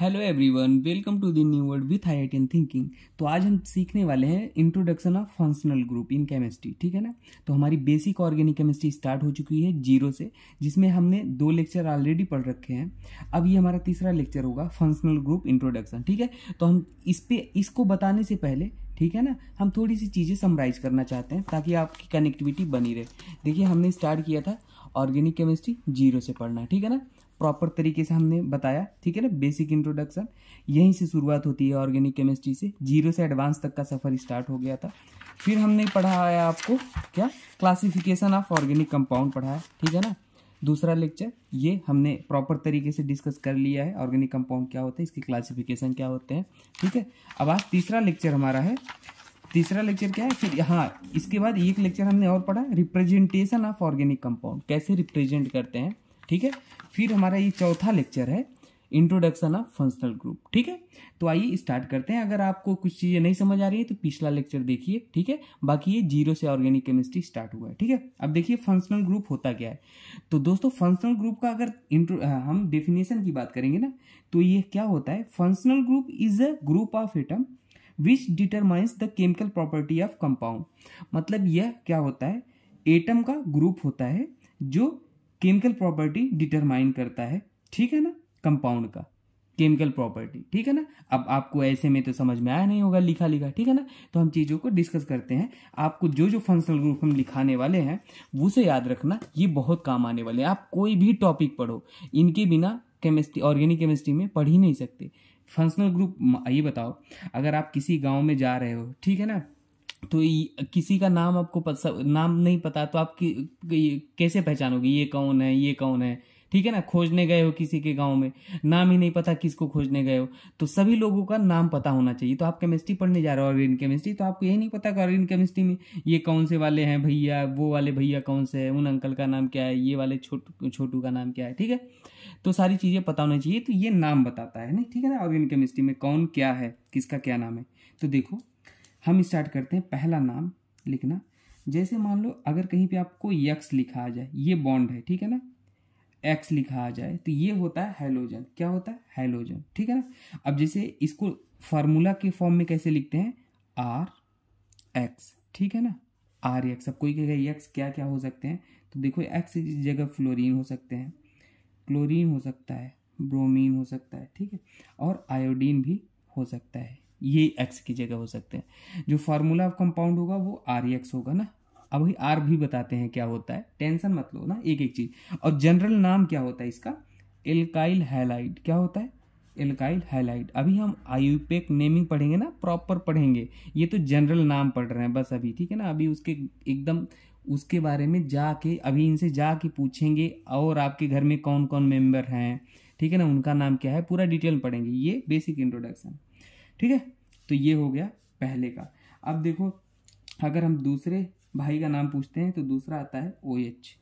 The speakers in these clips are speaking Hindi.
hello everyone welcome to the new world with I I thinking तो आज हम सीखने वाले हैं introduction of functional group in chemistry ठीक है ना तो हमारी बेसिक ऑर्गेनिक केमिस्ट्री स्टार्ट हो चुकी है जीरो से जिसमें हमने दो लेक्चर ऑलरेडी पढ़ रखे हैं अब ये हमारा तीसरा लेक्चर होगा फंक्शनल ग्रुप इंट्रोडक्शन ठीक है तो हम इस पर इसको बताने से पहले ठीक है ना हम थोड़ी सी चीज़ें समराइज करना चाहते हैं ताकि आपकी कनेक्टिविटी बनी रहे देखिए हमने स्टार्ट किया था ऑर्गेनिक केमिस्ट्री जीरो से पढ़ना ठीक है ना प्रॉपर तरीके से हमने बताया ठीक है ना बेसिक इंट्रोडक्शन यहीं से शुरुआत होती है ऑर्गेनिक केमिस्ट्री से जीरो से एडवांस तक का सफ़र स्टार्ट हो गया था फिर हमने पढ़ाया आपको क्या क्लासिफिकेशन ऑफ ऑर्गेनिक कंपाउंड पढ़ाया ठीक है ना दूसरा लेक्चर ये हमने प्रॉपर तरीके से डिस्कस कर लिया है ऑर्गेनिक कंपाउंड क्या होता है इसके क्लासिफिकेशन क्या होते हैं ठीक है अब आज तीसरा लेक्चर हमारा है तीसरा लेक्चर क्या है फिर हाँ इसके बाद एक लेक्चर हमने और पढ़ा रिप्रेजेंटेशन ऑफ ऑर्गेनिक कंपाउंड कैसे रिप्रेजेंट करते हैं ठीक है फिर हमारा ये चौथा लेक्चर है इंट्रोडक्शन ऑफ फंक्शनल ग्रुप ठीक है तो आइए स्टार्ट करते हैं अगर आपको कुछ चीज़ें नहीं समझ आ रही है तो पिछला लेक्चर देखिए ठीक है बाकी ये जीरो से ऑर्गेनिक केमिस्ट्री स्टार्ट हुआ है ठीक है अब देखिए फंक्शनल ग्रुप होता क्या है तो दोस्तों फंक्शनल ग्रुप का अगर इंट्रो हम डेफिनेशन की बात करेंगे ना तो ये क्या होता है functional group is a group of atom which determines the chemical property of compound मतलब यह क्या होता है एटम का ग्रुप होता है जो केमिकल प्रॉपर्टी डिटरमाइन करता है ठीक है ना कंपाउंड का केमिकल प्रॉपर्टी ठीक है ना अब आपको ऐसे में तो समझ में आया नहीं होगा लिखा लिखा ठीक है ना तो हम चीज़ों को डिस्कस करते हैं आपको जो जो फंक्शनल ग्रुप हम लिखाने वाले हैं उसे याद रखना ये बहुत काम आने वाले हैं आप कोई भी टॉपिक पढ़ो इनके बिना केमिस्ट्री ऑर्गेनिक केमिस्ट्री में पढ़ ही नहीं सकते फंक्शनल ग्रुप ये बताओ अगर आप किसी गाँव में जा रहे हो ठीक है ना तो किसी का नाम आपको पता नाम नहीं पता तो आप कैसे पहचानोगे ये कौन है ये कौन है ठीक है ना खोजने गए हो किसी के गांव में नाम ही नहीं पता किसको खोजने गए हो तो सभी लोगों का नाम पता होना चाहिए तो आप केमिस्ट्री पढ़ने जा रहे हो ऑर्गेन केमिस्ट्री तो आपको यही नहीं पता कि अरविंद केमिस्ट्री में ये कौन से वाले हैं भैया वो वाले भैया कौन से हैं उन अंकल का नाम क्या है ये वाले छोटू छोटू का नाम क्या है ठीक है तो सारी चीज़ें पता होना चाहिए तो ये नाम बताता है ना ठीक है ना ऑर्गेन केमिस्ट्री में कौन क्या है किसका क्या नाम है तो देखो हम स्टार्ट करते हैं पहला नाम लिखना जैसे मान लो अगर कहीं पे आपको यक्स लिखा आ जाए ये बॉन्ड है ठीक है ना एक्स लिखा आ जाए तो ये होता है हाइलोजन क्या होता है हाइलोजन ठीक है ना अब जैसे इसको फार्मूला के फॉर्म में कैसे लिखते हैं आर एक्स ठीक है ना आर एक्स अब कोई कहेगा यक्स क्या क्या हो सकते हैं तो देखो एक्स इस जगह फ्लोरिन हो सकते हैं क्लोरिन हो सकता है ब्रोमीन हो सकता है ठीक है और आयोडीन भी हो सकता है ये एक्स की जगह हो सकते हैं जो फार्मूला ऑफ कंपाउंड होगा वो आर एक्स e होगा ना अब वही आर भी बताते हैं क्या होता है टेंशन मत लो ना एक एक चीज और जनरल नाम क्या होता है इसका एल्काइल हैलाइड क्या होता है एल्काइल हैलाइड अभी हम आयुपेक नेमिंग पढ़ेंगे ना प्रॉपर पढ़ेंगे ये तो जनरल नाम पढ़ रहे हैं बस अभी ठीक है ना अभी उसके एकदम उसके बारे में जाके अभी इनसे जाके पूछेंगे और आपके घर में कौन कौन मेंबर हैं ठीक है ना उनका नाम क्या है पूरा डिटेल पढ़ेंगे ये बेसिक इंट्रोडक्शन ठीक है तो ये हो गया पहले का अब देखो अगर हम दूसरे भाई का नाम पूछते हैं तो दूसरा आता है ओ एच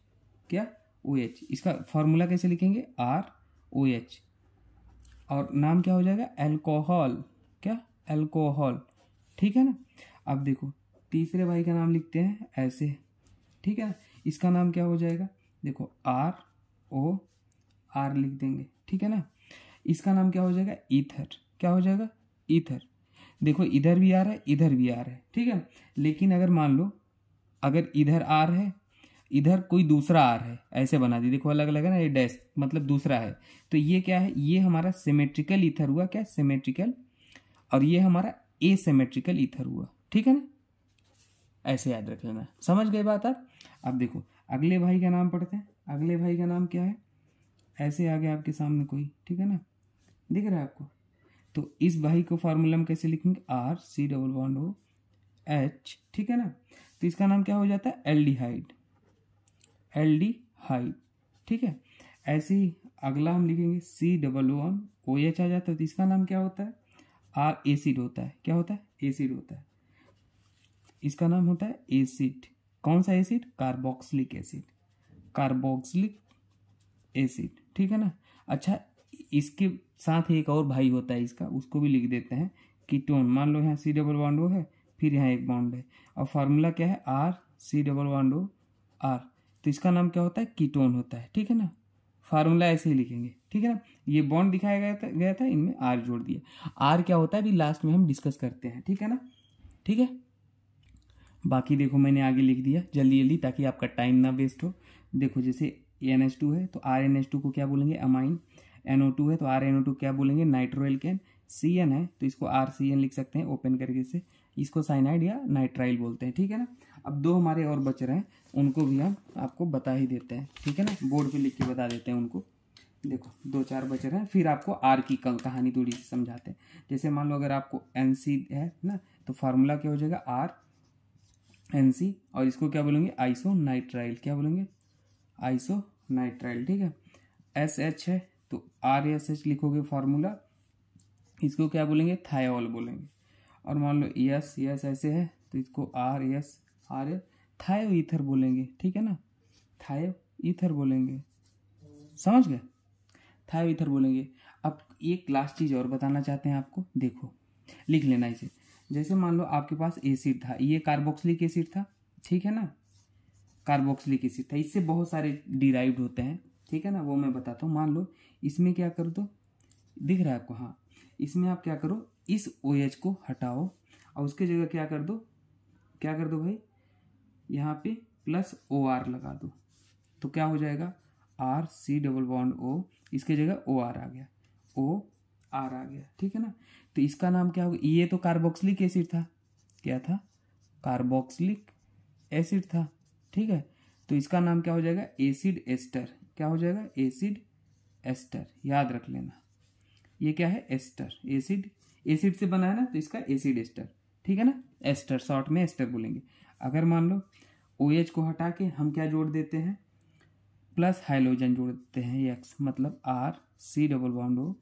क्या ओ एच इसका फॉर्मूला कैसे लिखेंगे आर ओ एच और नाम क्या हो जाएगा एल्कोहल क्या एल्कोहल ठीक है ना अब देखो तीसरे भाई का नाम लिखते हैं ऐसे ठीक है इसका नाम क्या हो जाएगा देखो आर ओ आर लिख देंगे ठीक है ना इसका नाम क्या हो जाएगा ईथर क्या हो जाएगा ईथर देखो इधर भी आ रहा है इधर भी आ रहा है ठीक है लेकिन अगर मान लो अगर इधर आर है इधर कोई दूसरा आर है ऐसे बना दी देखो अलग अलग है ना ये डैश मतलब दूसरा है तो ये क्या है ये हमारा सिमेट्रिकल ईथर हुआ क्या सिमेट्रिकल और ये हमारा ए सिमेट्रिकल ईथर हुआ ठीक है ना ऐसे याद रख लेना समझ गए बात आप अब देखो अगले भाई का नाम पढ़ते हैं अगले भाई का नाम क्या है ऐसे आ गया आपके सामने कोई ठीक है ना दिख रहा है आपको तो इस भाई को फार्मूला में कैसे लिखेंगे R C double bond O H ठीक है ना तो इसका नाम क्या हो जाता है aldehyde aldehyde ठीक है ऐसे ही अगला हम लिखेंगे C double O one O H आ जाता है तो इसका नाम क्या होता है आर एसिड होता है क्या होता है एसिड होता है इसका नाम होता है एसिड कौन सा acid carboxylic acid carboxylic acid ठीक है ना अच्छा इसके साथ ही एक और भाई होता है इसका उसको भी लिख देते हैं कीटोन मान लो यहाँ सी डबल बॉन्ड वो है फिर यहाँ एक बॉन्ड है और फार्मूला क्या है R C double bond O R तो इसका नाम क्या होता है कीटोन होता है ठीक है ना फार्मूला ऐसे ही लिखेंगे ठीक है ना ये बॉन्ड दिखाया गया था गया था इनमें आर जोड़ दिया आर क्या होता है अभी लास्ट में हम डिस्कस करते हैं ठीक है ना ठीक है बाकी देखो मैंने आगे लिख दिया जल्दी जल्दी ताकि आपका टाइम ना वेस्ट हो देखो जैसे एन एच टू है तो आर एन एच टू को क्या बोलेंगे अमाइन ओ टू है तो आर ओ टू क्या बोलेंगे नाइट्रोइल कैन सी एन है तो इसको आर सी एन लिख सकते हैं ओपन करके इसे इसको साइनाइड या नाइट्राइल बोलते हैं ठीक है ना अब दो हमारे और बच रहे हैं उनको भी हम आपको बता ही देते हैं ठीक है ना बोर्ड पे लिख के बता देते हैं उनको देखो दो चार बच रहे हैं फिर आपको आर की कहानी थोड़ी सी समझाते हैं जैसे मान लो अगर आपको एन सी है ना तो फार्मूला क्या हो जाएगा आर एन सी और इसको क्या बोलेंगे आइसो नाइट्राइल क्या बोलेंगे आइसो नाइट्राइल ठीक है एस एच है तो आर एस एच लिखोगे फार्मूला इसको क्या बोलेंगे थायोल बोलेंगे और मान लो यस यस ऐसे है तो इसको R S R S thioether बोलेंगे ठीक है ना थायो ईथर बोलेंगे समझ गए थायो ईथर बोलेंगे अब एक लास्ट चीज़ और बताना चाहते हैं आपको देखो लिख लेना इसे जैसे मान लो आपके पास एसिड था ये कार्बोक्सिलिक एसिड था ठीक है ना कार्बोक्सिलिक एसिड था इससे बहुत सारे डिराइव्ड होते हैं ठीक है ना वो मैं बताता हूँ मान लो इसमें क्या कर दो तो, दिख रहा है आपको हाँ इसमें आप क्या करो इस ओ OH को हटाओ और उसके जगह क्या कर दो क्या कर दो भाई यहाँ पे प्लस ओ आर लगा दो तो क्या हो जाएगा R C double bond O इसके जगह ओ आर आ गया ओ आर आ गया ठीक है ना तो इसका नाम क्या होगा ये तो कार्बोक्सिलिक एसिड था क्या था कार्बोक्सिलिक एसिड था ठीक है तो इसका नाम क्या हो जाएगा एसिड एस्टर क्या हो जाएगा एसिड एस्टर याद रख लेना ये क्या है एस्टर एसिड एसिड से बना है ना तो इसका एसिड एस्टर ठीक है ना एस्टर शॉर्ट में एस्टर बोलेंगे अगर मान लो ओ OH को हटा के हम क्या जोड़ देते हैं प्लस हाइलोजन जोड़ देते हैं एक्स मतलब R C double bond O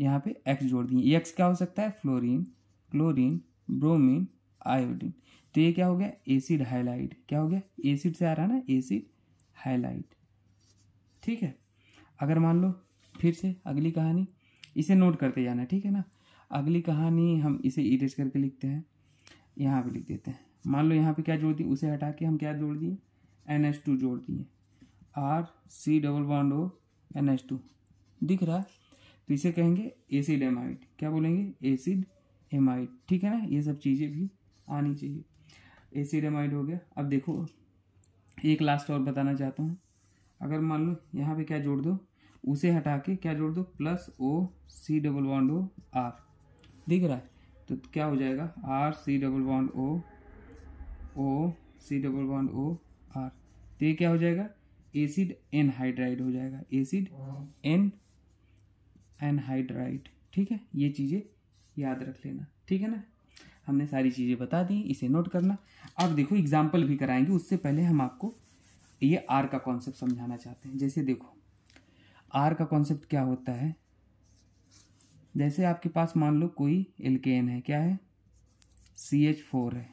यहाँ पे एक्स जोड़ दिए एक्स क्या हो सकता है फ्लोरीन क्लोरीन ब्रोमीन आयोडीन तो ये क्या हो गया एसिड हाइलाइट क्या हो गया एसिड से आ रहा है ना एसिड हाइलाइट ठीक है अगर मान लो फिर से अगली कहानी इसे नोट करते जाना ठीक है ना अगली कहानी हम इसे इरेज करके लिखते हैं यहाँ पे लिख देते हैं मान लो यहाँ पे क्या जोड़ दी उसे हटा के हम क्या जोड़ दिए एन एच टू जोड़ दिए R C double bond O N H two दिख रहा है तो इसे कहेंगे एसिड एमाइड क्या बोलेंगे एसिड एमाइड ठीक है ना ये सब चीज़ें भी आनी चाहिए एसिड एमाइड हो गया अब देखो एक लास्ट और बताना चाहता हूँ अगर मान लो यहाँ पे क्या जोड़ दो उसे हटा के क्या जोड़ दो plus O C double bond O R दिख रहा है तो क्या हो जाएगा R C double bond O O C double bond O R तो ये क्या हो जाएगा एसिड एन हाइड्राइड हो जाएगा एसिड एन एन हाइड्राइड ठीक है ये चीज़ें याद रख लेना ठीक है ना हमने सारी चीज़ें बता दी इसे नोट करना अब देखो एग्जाम्पल भी कराएंगे उससे पहले हम आपको ये आर का कॉन्सेप्ट समझाना चाहते हैं जैसे देखो आर का कॉन्सेप्ट क्या होता है जैसे आपके पास मान लो कोई एल्केन है क्या है सी एच फोर है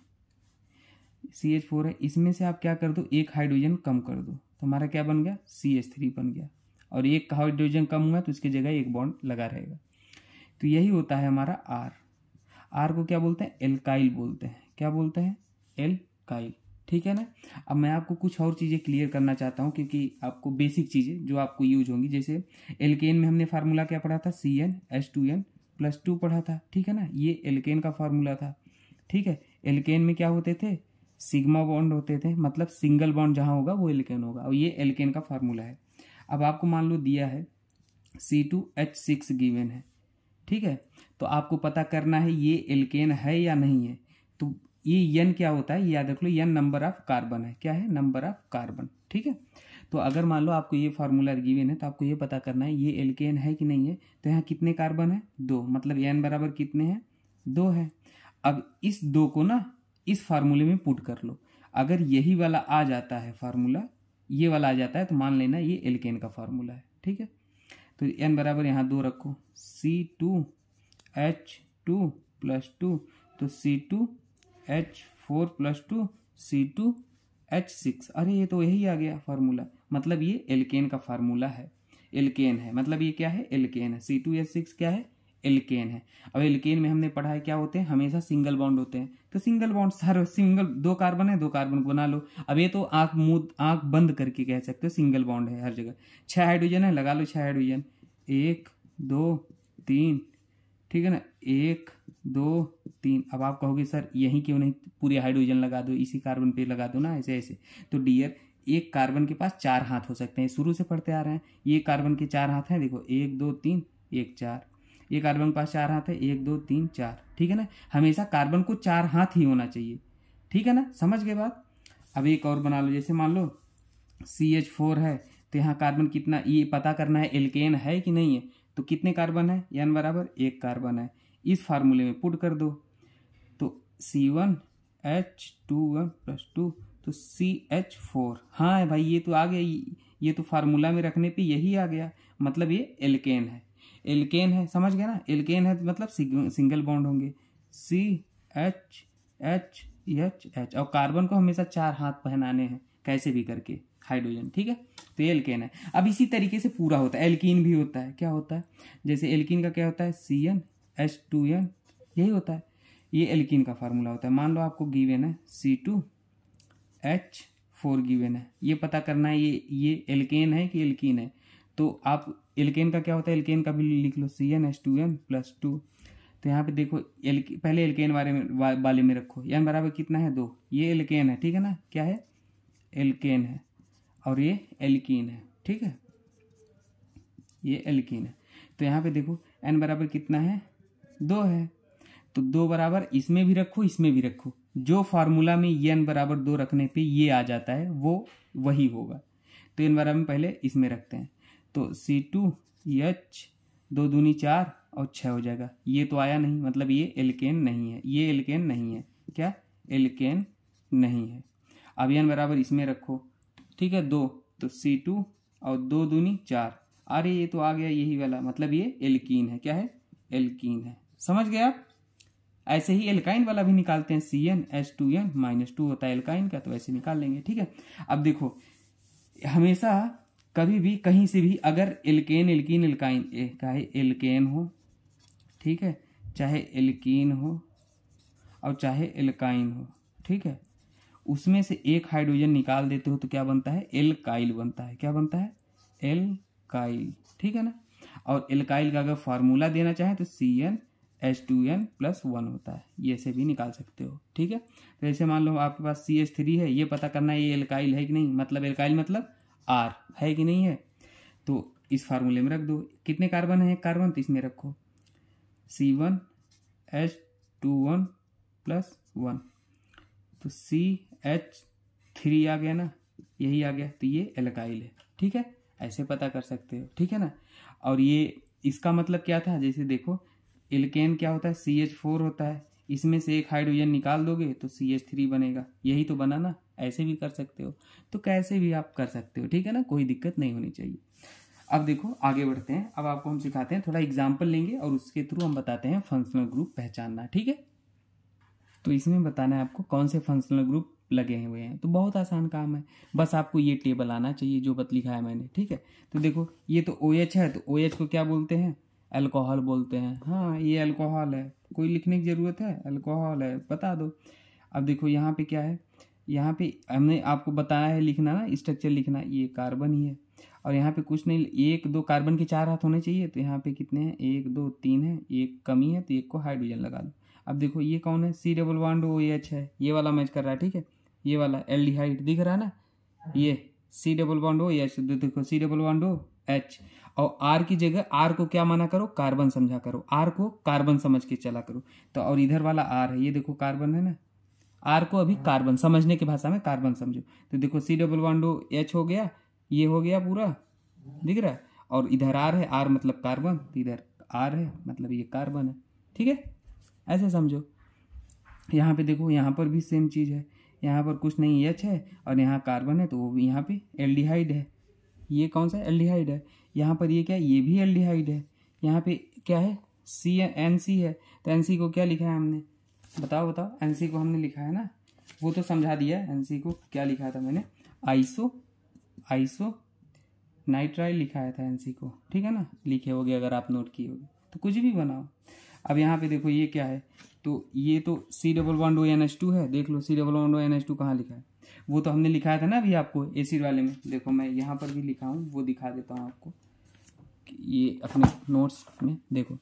सी एच फोर है इसमें से आप क्या कर दो एक हाइड्रोजन कम कर दो तो हमारा क्या बन गया सी एच थ्री बन गया और एक हाइड्रोजन कम हुआ तो उसकी जगह एक बॉन्ड लगा रहेगा तो यही होता है हमारा आर आर को क्या बोलते हैं एल्काइल बोलते हैं क्या बोलते हैं एल्काइल ठीक है ना अब मैं आपको कुछ और चीज़ें क्लियर करना चाहता हूँ क्योंकि आपको बेसिक चीज़ें जो आपको यूज होंगी जैसे एलकेन में हमने फार्मूला क्या पढ़ा था C N S two N plus two पढ़ा था ठीक है ना ये एलकेन का फार्मूला था ठीक है एलकेन में क्या होते थे सिग्मा बॉन्ड होते थे मतलब सिंगल बॉन्ड जहाँ होगा वो एलकेन होगा और ये एलकेन का फार्मूला है अब आपको मान लो दिया है C two H six given है ठीक है तो आपको पता करना है ये एलकेन है या नहीं है तो ये e एन क्या होता है ये याद रख लो एन नंबर ऑफ कार्बन है क्या है नंबर ऑफ कार्बन ठीक है तो अगर मान लो आपको ये फार्मूला गिवेन है तो आपको ये पता करना है ये एल के एन है कि नहीं है तो यहाँ कितने कार्बन है दो मतलब एन बराबर कितने हैं दो है अब इस दो को ना इस फार्मूले में पुट कर लो अगर यही वाला आ जाता है फार्मूला ये वाला आ जाता है तो मान लेना ये एल के एन का फार्मूला है ठीक है तो एन बराबर यहाँ दो रखो C two H two plus two तो C two H four plus two C two H six अरे ये तो यही आ गया फार्मूला मतलब ये एल्केन का फार्मूला है एल्केन है मतलब ये क्या है एल्केन है सी टू एच सिक्स क्या है एल्केन है अब एल्केन में हमने पढ़ा है क्या होते हैं हमेशा सिंगल बॉन्ड होते हैं तो सिंगल बॉन्ड सर सिंगल दो कार्बन है दो कार्बन बना लो अब ये तो आँख मुँह आँख बंद करके कह सकते हो सिंगल बॉन्ड है हर जगह छः हाइड्रोजन है लगा लो छः हाइड्रोजन एक दो तीन ठीक है ना एक दो तीन अब आप कहोगे सर यहीं क्यों नहीं पूरे हाइड्रोजन लगा दो इसी कार्बन पे लगा दो ना ऐसे ऐसे तो डियर एक कार्बन के पास चार हाथ हो सकते हैं शुरू से पढ़ते आ रहे हैं ये कार्बन के चार हाथ हैं देखो एक दो तीन एक चार ये कार्बन के पास चार हाथ है एक दो तीन चार ठीक है ना हमेशा कार्बन को चार हाथ ही होना चाहिए ठीक है ना समझ गए बात अब एक और बना लो जैसे मान लो सी एच फोर है तो यहाँ कार्बन कितना ये पता करना है एल्केन है कि नहीं है तो कितने कार्बन है एन बराबर एक कार्बन है इस फार्मूले में पुट कर दो तो C one H two one plus two तो सी एच फोर हाँ है भाई ये तो आ गया ये तो फार्मूला में रखने पे यही आ गया मतलब ये एल्केन है एल्केन है समझ गया ना एल्केन है तो मतलब सिंगल बॉन्ड होंगे C H H H H और कार्बन को हमेशा चार हाथ पहनाने हैं कैसे भी करके हाइड्रोजन ठीक है तो एल्केन है अब इसी तरीके से पूरा होता है एल्कीन भी होता है है क्या होता है जैसे एल्किन का क्या होता है C N H two N यही होता है ये एल्किन का फार्मूला होता है मान लो आपको गिवेन है C two H four given है ये पता करना है ये ये एल्केन है कि एल्किन है तो आप एल्केन का क्या होता है एल्केन का भी लिख लो C N H two N plus two तो यहाँ पे देखो एल पहले एल्केन वाले में वाले में रखो एन बराबर कितना है दो ये एल्केन है ठीक है ना क्या है एल्केन है और ये एल्कीन है ठीक है ये एल्किन है तो यहाँ पे देखो एन बराबर कितना है दो है तो दो बराबर इसमें भी रखो इसमें भी रखो जो फार्मूला में ये एन बराबर दो रखने पे ये आ जाता है वो वही होगा तो एन बराबर पहले इसमें रखते हैं तो सी टू एच दो दूनी चार और छः हो जाएगा ये तो आया नहीं मतलब ये एल्केन नहीं है ये एल्केन नहीं है क्या एल्केन नहीं है अब एन बराबर इसमें रखो ठीक है दो तो सी टू और दो दूनी चार अरे ये तो आ गया यही वाला मतलब ये एल्कीन है क्या है एल्कीन है समझ गए आप ऐसे ही एल्काइन वाला भी निकालते हैं C N H two N minus two होता है एल्काइन का तो ऐसे निकाल लेंगे ठीक है अब देखो हमेशा कभी भी कहीं से भी अगर एल्केन एल्कीन एल्काइन चाहे एल्केन हो ठीक है चाहे एल्कीन हो और चाहे एल्काइन हो ठीक है उसमें से एक हाइड्रोजन निकाल देते हो तो क्या बनता है एल्काइल बनता है क्या बनता है एल एल्काइल ठीक है ना और एल्काइल का अगर फार्मूला देना चाहें तो C N H two N plus one होता है ये से भी निकाल सकते हो ठीक है तो जैसे मान लो आपके पास सी एच थ्री है ये पता करना है ये एल्काइल है कि नहीं मतलब एल्काइल मतलब आर है कि नहीं है तो इस फार्मूले में रख दो कितने कार्बन है कार्बन तो इसमें रखो C one H two one plus one तो सी एच थ्री आ गया ना यही आ गया तो ये एल्काइल है ठीक है ऐसे पता कर सकते हो ठीक है ना और ये इसका मतलब क्या था जैसे देखो एल्केन क्या होता है सी एच फोर होता है इसमें से एक हाइड्रोजन निकाल दोगे तो सी एच थ्री बनेगा यही तो बना ना ऐसे भी कर सकते हो तो कैसे भी आप कर सकते हो ठीक है ना कोई दिक्कत नहीं होनी चाहिए अब देखो आगे बढ़ते हैं अब आपको हम सिखाते हैं थोड़ा एग्जाम्पल लेंगे और उसके थ्रू हम बताते हैं फंक्शनल ग्रुप पहचानना ठीक है तो इसमें बताना है आपको कौन से फंक्शनल ग्रुप लगे हुए हैं तो बहुत आसान काम है बस आपको ये टेबल आना चाहिए जो बत लिखा है मैंने ठीक है तो देखो ये तो ओ OH है तो ओ OH को क्या बोलते हैं अल्कोहल बोलते हैं हाँ ये अल्कोहल है कोई लिखने की ज़रूरत है अल्कोहल है बता दो अब देखो यहाँ पे क्या है यहाँ पे हमने आपको बताया है लिखना ना स्ट्रक्चर लिखना ये कार्बन ही है और यहाँ पे कुछ नहीं एक दो कार्बन के चार हाथ होने चाहिए तो यहाँ पे कितने हैं एक दो तीन है एक कमी है तो एक को हाइड्रोजन लगा दो अब देखो ये कौन है C double one O H है ये वाला मैच कर रहा है ठीक है ये वाला एल डी हाइट दिख रहा है ना ये C double one do H देखो C double one do H और आर की जगह आर को क्या माना करो कार्बन समझा करो आर को कार्बन समझ के चला करो तो और इधर वाला आर है ये देखो कार्बन है ना आर को अभी कार्बन समझने की भाषा में कार्बन समझो तो देखो C double one do H हो गया ये हो गया पूरा दिख रहा है और इधर आर है आर मतलब कार्बन तो इधर आर है मतलब ये कार्बन है ठीक है ऐसे समझो यहाँ पे देखो यहाँ पर भी सेम चीज़ है यहाँ पर कुछ नहीं एच है और यहाँ कार्बन है तो वो भी यहाँ पे एल्डिहाइड है ये कौन सा एल्डिहाइड है यहाँ पर ये क्या है ये भी एल्डिहाइड है यहाँ पे क्या है सी एन सी है तो एन सी को क्या लिखा है हमने बताओ बताओ एन सी को हमने लिखा है ना वो तो समझा दिया एन सी को क्या लिखा था मैंने आइसो आइसो नाइट्राइल लिखा था एन सी को ठीक है ना लिखे होगे अगर आप नोट किए तो कुछ भी बनाओ अब यहाँ पे देखो ये क्या है तो ये तो C double one do N H two है देख लो C double one do N H two कहाँ लिखा है वो तो हमने लिखाया था ना अभी आपको सी वाले में देखो मैं यहाँ पर भी लिखा हूँ वो दिखा देता हूँ आपको ये अपने नोट्स में देखो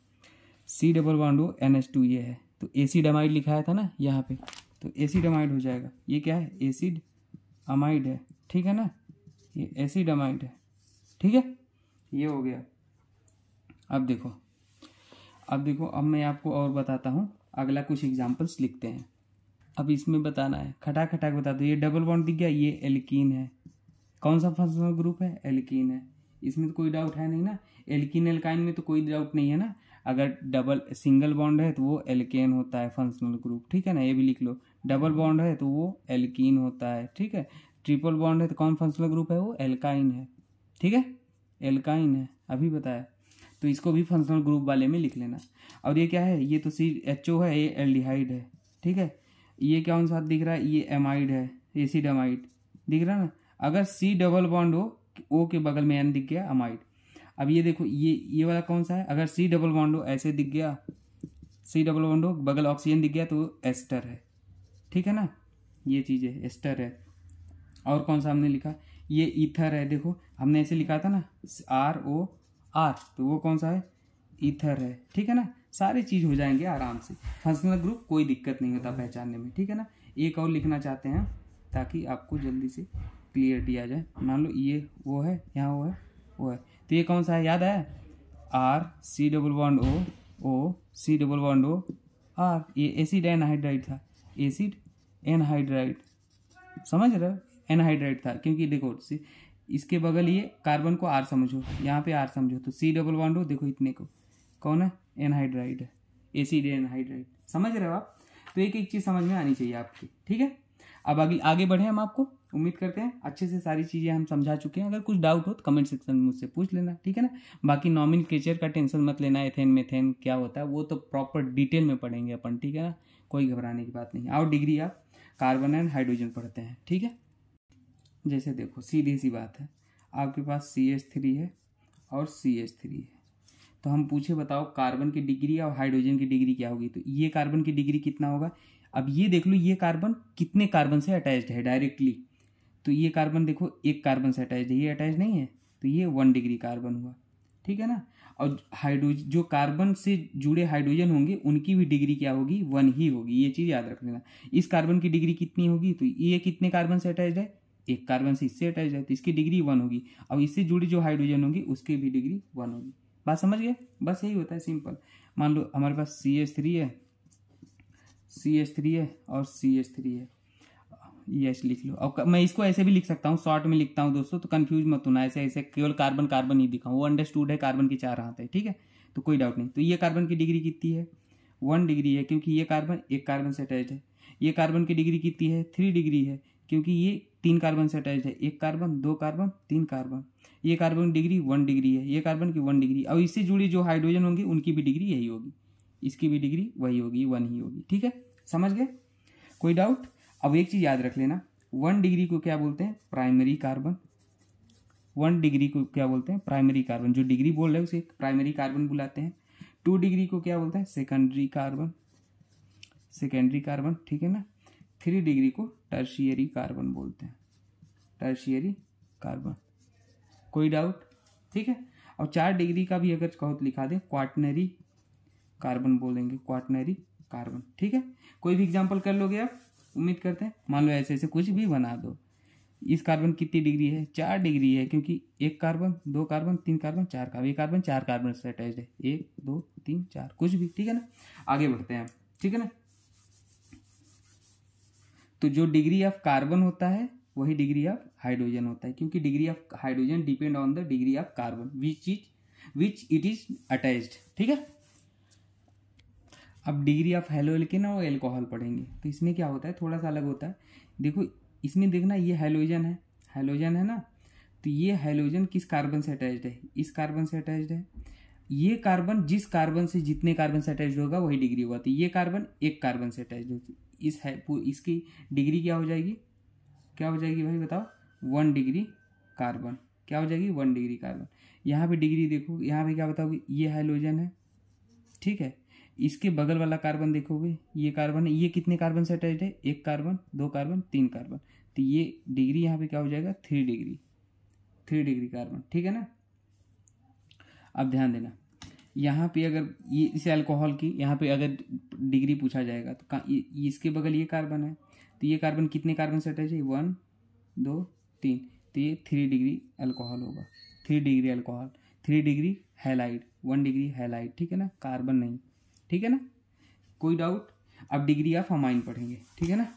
C double one do N H two ये है तो एसिड अमाइड लिखाया था ना यहाँ पे तो एसिड अमाइड हो जाएगा ये क्या है एसिड अमाइड है ठीक है ना ये एसिड अमाइड है ठीक है ये हो गया अब देखो अब देखो अब मैं आपको और बताता हूँ अगला कुछ एग्जाम्पल्स लिखते हैं अब इसमें बताना है खटा खटाक बता दो ये डबल बॉन्ड दिख गया ये एल्किन है कौन सा फंक्शनल ग्रुप है एल्किन है इसमें तो कोई डाउट है नहीं ना एल्किन एल्काइन में तो कोई डाउट नहीं है ना अगर डबल सिंगल बॉन्ड है तो वो एल्केन होता है फंक्शनल ग्रुप ठीक है ना ये भी लिख लो डबल बॉन्ड है तो वो एल्किन होता है ठीक है ट्रिपल बॉन्ड है तो कौन फंक्शनल ग्रुप है वो एल्काइन है ठीक है एल्काइन है अभी बताया तो इसको भी फंक्शनल ग्रुप वाले में लिख लेना और ये क्या है ये तो सी एच ओ है ये एल्डिहाइड है ठीक है ये क्या साथ दिख रहा है ये एमाइड है एसिड अमाइड दिख रहा है ना अगर सी डबल बॉन्ड हो ओ के बगल में एन दिख गया अमाइड अब ये देखो ये ये वाला कौन सा है अगर सी डबल बॉन्ड हो ऐसे दिख गया सी डबल बॉन्ड हो बगल ऑक्सीजन दिख गया तो एस्टर है ठीक है ना ये चीज़ है एस्टर है और कौन सा हमने लिखा ये ईथर है देखो हमने ऐसे लिखा था ना आर ओ आर तो वो कौन सा है ईथर है ठीक है ना सारे चीज़ हो जाएंगे आराम से फंक्शनल ग्रुप कोई दिक्कत नहीं होता पहचानने में ठीक है ना एक और लिखना चाहते हैं ताकि आपको जल्दी से क्लियर दिया जाए मान लो ये वो है यहाँ वो है वो है तो ये कौन सा है याद है R C double one O O C double one O R ये एसिड एनहाइड्राइड था एसिड एनहाइड्राइड समझ रहे हो एनहाइड्राइड था क्योंकि देखो इसके बगल ये कार्बन को आर समझो यहाँ पे आर समझो तो सी डबल वन हो देखो इतने को कौन है एनहाइड्राइड है डी एनहाइड्राइड समझ रहे हो आप तो एक एक चीज़ समझ में आनी चाहिए आपकी ठीक है अब आगे आगे बढ़े हम आपको उम्मीद करते हैं अच्छे से सारी चीज़ें हम समझा चुके हैं अगर कुछ डाउट हो तो कमेंट सेक्शन में मुझसे पूछ लेना ठीक है ना बाकी नॉमिन केचर का टेंशन मत लेना एथेन मेथेन क्या होता है वो तो प्रॉपर डिटेल में पढ़ेंगे अपन ठीक है ना कोई घबराने की बात नहीं और डिग्री आप कार्बन एंड हाइड्रोजन पढ़ते हैं ठीक है जैसे देखो सीधी सी बात है आपके पास सी एच थ्री है और सी एच थ्री है तो हम पूछे बताओ कार्बन की डिग्री और हाइड्रोजन की डिग्री क्या होगी तो ये कार्बन की डिग्री कितना होगा अब ये देख लो ये कार्बन कितने कार्बन से अटैच्ड है डायरेक्टली तो ये कार्बन देखो एक कार्बन से अटैच्ड है ये अटैच नहीं है तो ये वन डिग्री कार्बन हुआ ठीक है ना और हाइड्रोजन जो कार्बन से जुड़े हाइड्रोजन होंगे उनकी भी डिग्री क्या होगी वन ही होगी ये चीज़ याद रख लेना इस कार्बन की डिग्री कितनी होगी तो ये कितने कार्बन से अटैच है एक कार्बन से इससे अटैच है तो इसकी डिग्री वन होगी और इससे जुड़ी जो हाइड्रोजन होगी उसकी भी डिग्री वन होगी बात समझ गए बस यही होता है सिंपल मान लो हमारे पास सी एच थ्री है सी एच थ्री है और सी एच थ्री है यस लिख लो और मैं इसको ऐसे भी लिख सकता हूँ शॉर्ट में लिखता हूँ दोस्तों तो कन्फ्यूज मत होना ऐसे ऐसे केवल कार्बन कार्बन ही दिखाऊँ वो अंडरस्टूड है कार्बन के चार हाथ है ठीक है तो कोई डाउट नहीं तो ये कार्बन की डिग्री कितनी है वन डिग्री है क्योंकि ये कार्बन एक कार्बन से अटैच है ये कार्बन की डिग्री कितनी है थ्री डिग्री है क्योंकि ये तीन कार्बन से अटैच है एक कार्बन दो कार्बन तीन कार्बन ये कार्बन डिग्री वन डिग्री है ये कार्बन की वन डिग्री और इससे जुड़ी जो हाइड्रोजन होंगी उनकी भी डिग्री यही होगी इसकी भी डिग्री वही होगी वन ही होगी ठीक है समझ गए कोई डाउट अब एक चीज़ याद रख लेना वन डिग्री को क्या बोलते हैं प्राइमरी कार्बन वन डिग्री को क्या बोलते हैं प्राइमरी कार्बन जो डिग्री बोल रहे हैं उसे प्राइमरी कार्बन बुलाते हैं टू डिग्री को क्या बोलते हैं सेकेंडरी कार्बन सेकेंडरी कार्बन ठीक है ना थ्री डिग्री को टर्शियरी कार्बन बोलते हैं टर्शियरी कार्बन कोई डाउट ठीक है और चार डिग्री का भी अगर कहो तो लिखा दें क्वाटनरी कार्बन बोलेंगे क्वाटनरी कार्बन ठीक है कोई भी एग्जाम्पल कर लोगे आप उम्मीद करते हैं मान लो ऐसे ऐसे कुछ भी बना दो इस कार्बन कितनी डिग्री है चार डिग्री है क्योंकि एक कार्बन दो कार्बन तीन कार्बन चार कार्बन एक कार्बन चार कार्बन से अटैच है एक दो तीन चार कुछ भी ठीक है ना आगे बढ़ते हैं ठीक है ना तो जो डिग्री ऑफ कार्बन होता है वही डिग्री ऑफ हाइड्रोजन होता है क्योंकि degree of hydrogen depend on the degree of carbon which is which it is attached ठीक है अब डिग्री ऑफ हेलो के ना वो एल्कोहल पढ़ेंगे तो इसमें क्या होता है थोड़ा सा अलग होता है देखो इसमें देखना ये हेलोजन है हेलोजन है ना तो ये हेलोजन किस कार्बन से अटैच्ड है इस कार्बन से अटैच्ड है ये कार्बन जिस कार्बन से जितने कार्बन से अटैच होगा वही डिग्री होगा तो ये कार्बन एक कार्बन से अटैच होती इस है इसकी डिग्री क्या हो जाएगी क्या हो जाएगी भाई बताओ वन डिग्री कार्बन क्या हो जाएगी वन डिग्री कार्बन यहाँ पे डिग्री देखो यहाँ पे क्या बताओगे ये हाइलोजन है ठीक है इसके बगल वाला कार्बन देखोगे ये कार्बन है ये कितने कार्बन से अटैच है एक कार्बन दो कार्बन तीन कार्बन तो ये डिग्री यहाँ पे क्या हो जाएगा three degree three degree carbon ठीक है ना अब ध्यान देना यहाँ पे अगर ये इसे अल्कोहल की यहाँ पे अगर डिग्री पूछा जाएगा तो ये, इसके बगल ये कार्बन है तो ये कार्बन कितने कार्बन से अटैच है वन दो तीन तो ये थ्री डिग्री अल्कोहल होगा three degree alcohol three degree halide one degree halide ठीक है ना कार्बन नहीं ठीक है ना कोई डाउट अब डिग्री ऑफ अमाइन पढ़ेंगे ठीक है ना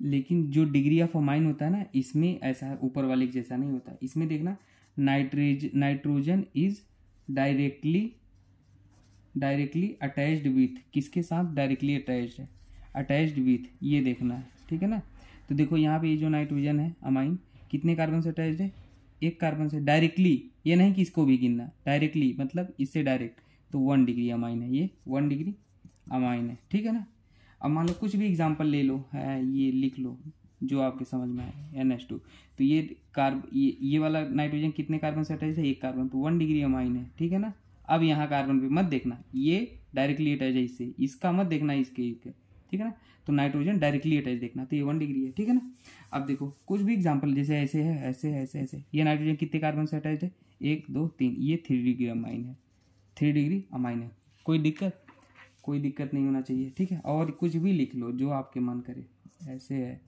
लेकिन जो डिग्री ऑफ अमाइन होता है ना इसमें ऐसा ऊपर वाले जैसा नहीं होता इसमें देखना nitrates nitrogen is directly directly attached with किसके साथ डायरेक्टली अटैच्ड है अटैच्ड विथ ये देखना है ठीक है ना तो देखो यहाँ पे ये जो नाइट्रोजन है अमाइन कितने कार्बन से अटैच्ड है एक कार्बन से डायरेक्टली ये नहीं कि इसको भी गिनना डायरेक्टली मतलब इससे डायरेक्ट तो वन डिग्री अमाइन है ये वन डिग्री अमाइन है ठीक है ना अब मान लो कुछ भी एग्जाम्पल ले लो है ये लिख लो जो आपके समझ में आए एन एच टू तो ये कार्ब ये ये वाला नाइट्रोजन कितने कार्बन से अटैच है एक कार्बन तो वन डिग्री अमाइन है ठीक है ना अब यहाँ कार्बन पे मत देखना ये डायरेक्टली अटैच है इससे इसका मत देखना इसके इसके ठीक है ना तो नाइट्रोजन डायरेक्टली अटैच देखना तो ये वन डिग्री है ठीक है ना अब देखो कुछ भी एग्जाम्पल जैसे ऐसे है ऐसे है ऐसे ऐसे ये नाइट्रोजन कितने कार्बन से अटैच है एक दो तीन ये थ्री डिग्री अमाइन है थ्री डिग्री अमाइन है कोई दिक्कत कोई दिक्कत नहीं होना चाहिए ठीक है और कुछ भी लिख लो जो आपके मन करे ऐसे है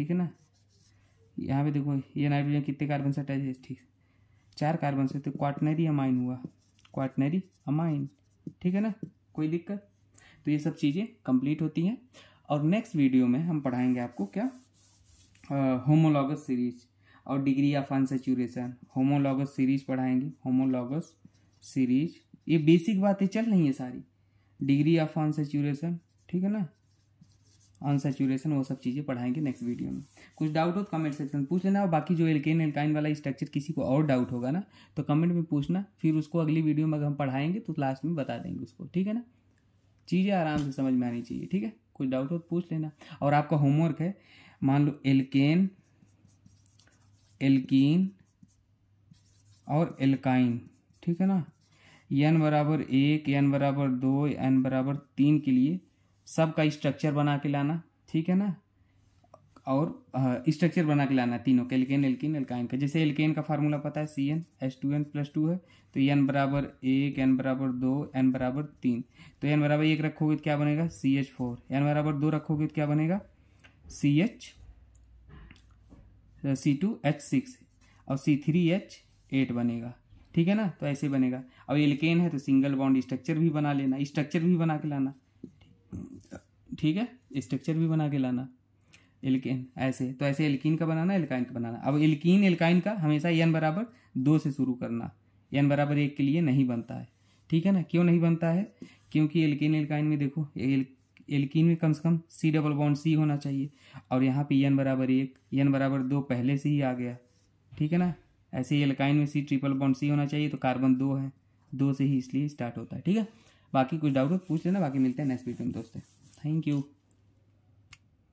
ठीक है ना यहाँ पे देखो ये नाइट्रोजन कितने कार्बन से अटैच है ठीक चार कार्बन से तो क्वाटनरी अमाइन हुआ क्वाटनरी अमाइन ठीक है ना कोई दिक्कत तो ये सब चीज़ें कंप्लीट होती हैं और नेक्स्ट वीडियो में हम पढ़ाएंगे आपको क्या होमोलॉगस सीरीज और degree of unsaturation homologous series पढ़ाएंगे होमोलॉगस सीरीज ये बेसिक बातें चल रही हैं सारी डिग्री ऑफ अनसेचुरेशन ठीक है ना ऑन सेचुरेशन वो सब चीज़ें पढ़ाएंगे नेक्स्ट वीडियो में कुछ डाउट हो तो कमेंट सेक्शन में पूछ लेना और बाकी जो एल्केन एल्काइन वाला स्ट्रक्चर किसी को और डाउट होगा ना तो कमेंट में पूछना फिर उसको अगली वीडियो में अगर हम पढ़ाएंगे तो लास्ट में बता देंगे उसको ठीक है ना चीज़ें आराम से समझ में आनी चाहिए ठीक है कुछ डाउट हो तो पूछ लेना और आपका होमवर्क है मान लो एल्केन एल्कीन और एल्काइन ठीक है ना एन बराबर एक एन बराबर दो एन बराबर तीन के लिए सब का स्ट्रक्चर बना के लाना ठीक है ना और स्ट्रक्चर बना के लाना तीनों के एल्केन एल्किन एल्काइन का जैसे एल्केन का फार्मूला पता है C N S two N plus two है तो एन बराबर एक एन बराबर दो एन बराबर तीन तो एन बराबर एक रखोगे तो क्या बनेगा सी एच फोर एन बराबर दो रखोगे तो क्या बनेगा C H C two H six और सी थ्री एच एट बनेगा ठीक है ना तो ऐसे बनेगा अब एल्केन है तो सिंगल बाउंड स्ट्रक्चर भी बना लेना स्ट्रक्चर भी बना के लाना ठीक है स्ट्रक्चर भी बना के लाना एल्किन ऐसे तो ऐसे एल्किन का बनाना एल्काइन का बनाना अब एल्किन एल्काइन का हमेशा एन बराबर दो से शुरू करना एन बराबर एक के लिए नहीं बनता है ठीक है ना क्यों नहीं बनता है क्योंकि एल्किन एल्काइन में देखो एल्किन में कम से कम सी डबल बॉन्ड सी होना चाहिए और यहाँ पे एन बराबर एक एन बराबर दो पहले से ही आ गया ठीक है ना ऐसे ही एल्काइन में सी ट्रिपल बॉन्ड सी होना चाहिए तो कार्बन दो है दो से ही इसलिए स्टार्ट होता है ठीक है बाकी कुछ डाउट हो तो पूछ लेना बाकी मिलते हैं नेक्स्ट वीडियो में दोस्तों thank you